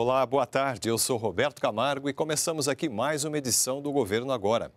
Olá, boa tarde. Eu sou Roberto Camargo e começamos aqui mais uma edição do Governo Agora.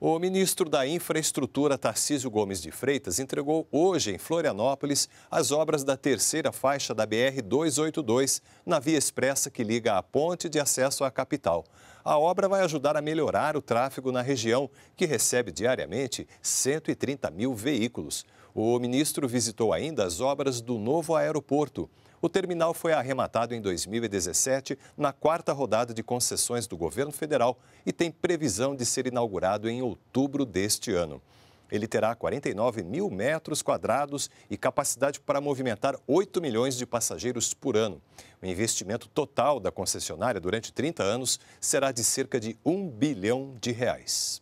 O ministro da Infraestrutura, Tarcísio Gomes de Freitas, entregou hoje em Florianópolis as obras da terceira faixa da BR-282, na via expressa que liga a ponte de acesso à capital. A obra vai ajudar a melhorar o tráfego na região, que recebe diariamente 130 mil veículos. O ministro visitou ainda as obras do novo aeroporto. O terminal foi arrematado em 2017 na quarta rodada de concessões do governo federal e tem previsão de ser inaugurado em outubro deste ano. Ele terá 49 mil metros quadrados e capacidade para movimentar 8 milhões de passageiros por ano. O investimento total da concessionária durante 30 anos será de cerca de 1 bilhão de reais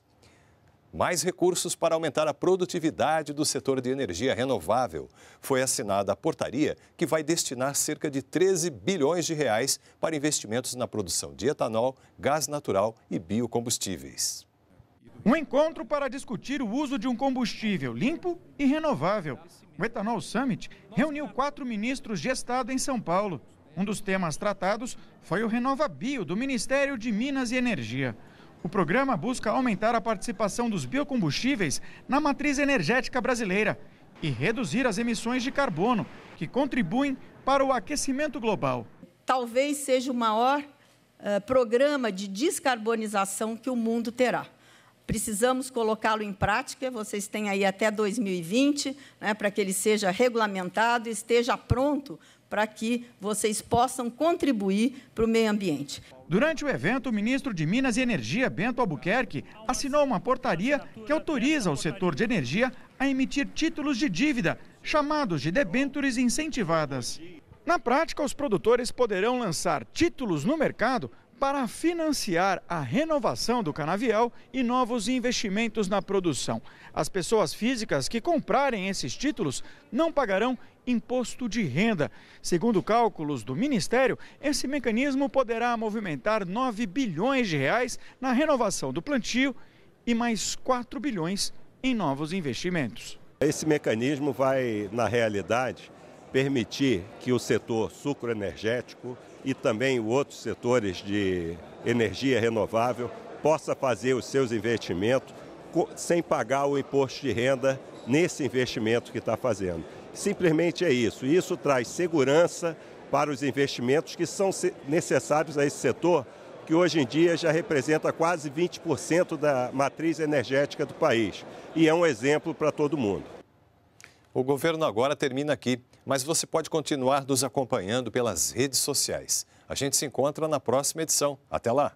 mais recursos para aumentar a produtividade do setor de energia renovável. Foi assinada a portaria que vai destinar cerca de 13 bilhões de reais para investimentos na produção de etanol, gás natural e biocombustíveis. Um encontro para discutir o uso de um combustível limpo e renovável. O Etanol Summit reuniu quatro ministros de Estado em São Paulo. Um dos temas tratados foi o Renova Bio do Ministério de Minas e Energia. O programa busca aumentar a participação dos biocombustíveis na matriz energética brasileira e reduzir as emissões de carbono, que contribuem para o aquecimento global. Talvez seja o maior uh, programa de descarbonização que o mundo terá. Precisamos colocá-lo em prática. Vocês têm aí até 2020 né, para que ele seja regulamentado e esteja pronto para que vocês possam contribuir para o meio ambiente. Durante o evento, o ministro de Minas e Energia, Bento Albuquerque, assinou uma portaria que autoriza o setor de energia a emitir títulos de dívida, chamados de debêntures incentivadas. Na prática, os produtores poderão lançar títulos no mercado para financiar a renovação do canavial e novos investimentos na produção. As pessoas físicas que comprarem esses títulos não pagarão imposto de renda. Segundo cálculos do Ministério, esse mecanismo poderá movimentar 9 bilhões de reais na renovação do plantio e mais 4 bilhões em novos investimentos. Esse mecanismo vai, na realidade, permitir que o setor sucroenergético e também outros setores de energia renovável possa fazer os seus investimentos sem pagar o imposto de renda nesse investimento que está fazendo. Simplesmente é isso. Isso traz segurança para os investimentos que são necessários a esse setor, que hoje em dia já representa quase 20% da matriz energética do país. E é um exemplo para todo mundo. O governo agora termina aqui mas você pode continuar nos acompanhando pelas redes sociais. A gente se encontra na próxima edição. Até lá!